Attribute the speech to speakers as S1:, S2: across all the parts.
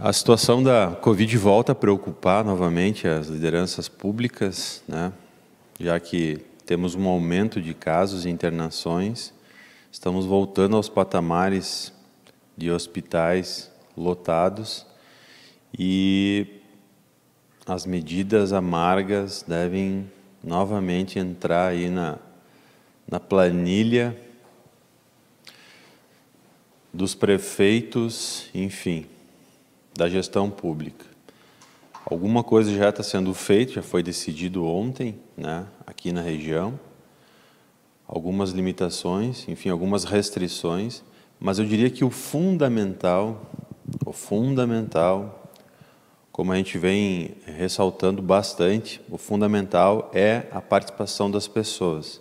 S1: A situação da Covid volta a preocupar novamente as lideranças públicas, né? já que temos um aumento de casos e internações, estamos voltando aos patamares de hospitais lotados e as medidas amargas devem novamente entrar aí na, na planilha dos prefeitos, enfim da gestão pública. Alguma coisa já está sendo feita, já foi decidido ontem, né, aqui na região. Algumas limitações, enfim, algumas restrições, mas eu diria que o fundamental, o fundamental, como a gente vem ressaltando bastante, o fundamental é a participação das pessoas,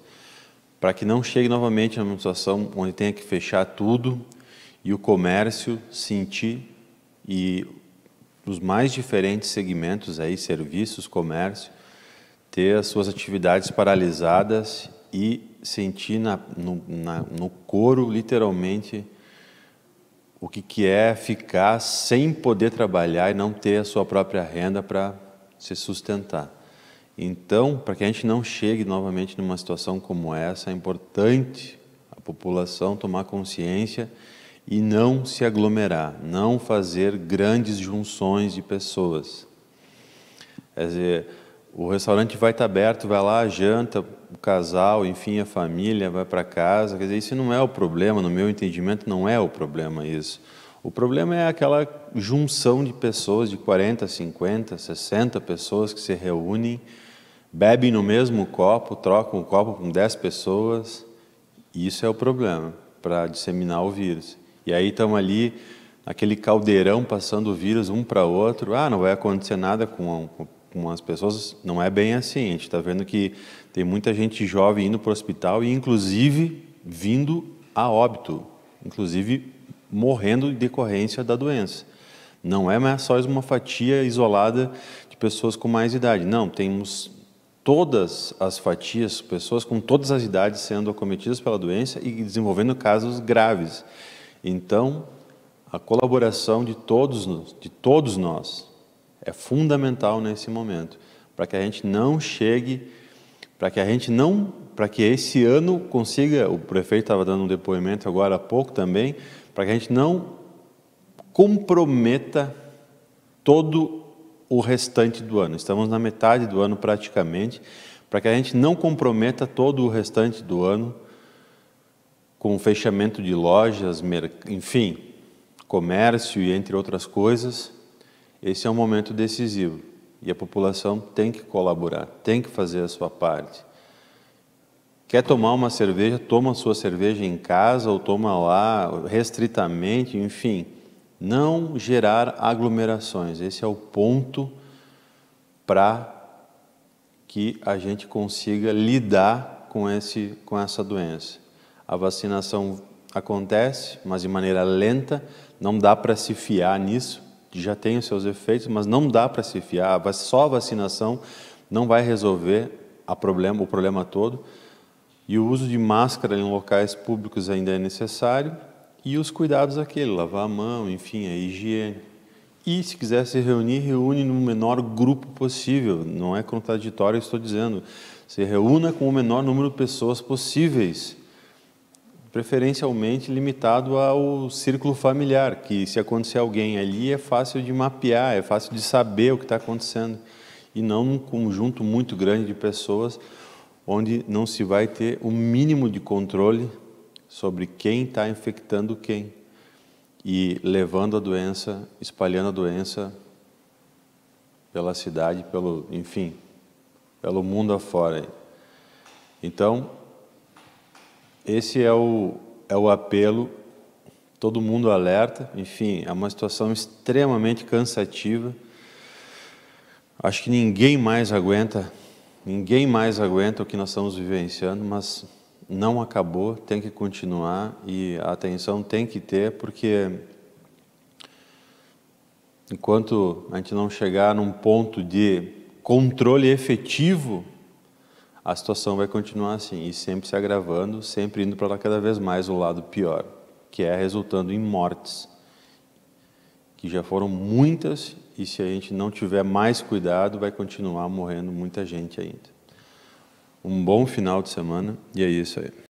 S1: para que não chegue novamente a uma situação onde tenha que fechar tudo e o comércio sentir e os mais diferentes segmentos aí, serviços, comércio, ter as suas atividades paralisadas e sentir na, no, na, no couro, literalmente, o que, que é ficar sem poder trabalhar e não ter a sua própria renda para se sustentar. Então, para que a gente não chegue novamente numa situação como essa, é importante a população tomar consciência e não se aglomerar, não fazer grandes junções de pessoas. Quer dizer, o restaurante vai estar aberto, vai lá, janta, o casal, enfim, a família vai para casa. Quer dizer, isso não é o problema, no meu entendimento, não é o problema isso. O problema é aquela junção de pessoas, de 40, 50, 60 pessoas que se reúnem, bebem no mesmo copo, trocam o copo com 10 pessoas. Isso é o problema para disseminar o vírus. E aí estamos ali, aquele caldeirão passando o vírus um para outro. Ah, não vai acontecer nada com, com as pessoas. Não é bem assim. A gente está vendo que tem muita gente jovem indo para o hospital e, inclusive, vindo a óbito, inclusive morrendo em decorrência da doença. Não é mais só uma fatia isolada de pessoas com mais idade. Não, temos todas as fatias, pessoas com todas as idades sendo acometidas pela doença e desenvolvendo casos graves. Então, a colaboração de todos, de todos nós é fundamental nesse momento, para que a gente não chegue, para que a gente não, para que esse ano consiga, o prefeito estava dando um depoimento agora há pouco também, para que a gente não comprometa todo o restante do ano. Estamos na metade do ano praticamente, para que a gente não comprometa todo o restante do ano com o fechamento de lojas, enfim, comércio e entre outras coisas, esse é um momento decisivo e a população tem que colaborar, tem que fazer a sua parte. Quer tomar uma cerveja, toma sua cerveja em casa ou toma lá restritamente, enfim, não gerar aglomerações. Esse é o ponto para que a gente consiga lidar com, esse, com essa doença a vacinação acontece, mas de maneira lenta, não dá para se fiar nisso, já tem os seus efeitos, mas não dá para se fiar, só a vacinação não vai resolver problema, o problema todo. E o uso de máscara em locais públicos ainda é necessário, e os cuidados aquele, lavar a mão, enfim, a higiene. E se quiser se reunir, reúne no menor grupo possível, não é contraditório, estou dizendo. Se reúna com o menor número de pessoas possíveis preferencialmente limitado ao círculo familiar, que se acontecer alguém ali é fácil de mapear, é fácil de saber o que está acontecendo, e não um conjunto muito grande de pessoas onde não se vai ter o mínimo de controle sobre quem está infectando quem e levando a doença, espalhando a doença pela cidade, pelo, enfim, pelo mundo afora. Então, esse é o, é o apelo, todo mundo alerta, enfim, é uma situação extremamente cansativa. Acho que ninguém mais aguenta, ninguém mais aguenta o que nós estamos vivenciando, mas não acabou, tem que continuar e a atenção tem que ter, porque enquanto a gente não chegar num ponto de controle efetivo a situação vai continuar assim e sempre se agravando, sempre indo para cada vez mais o lado pior, que é resultando em mortes, que já foram muitas e se a gente não tiver mais cuidado, vai continuar morrendo muita gente ainda. Um bom final de semana e é isso aí.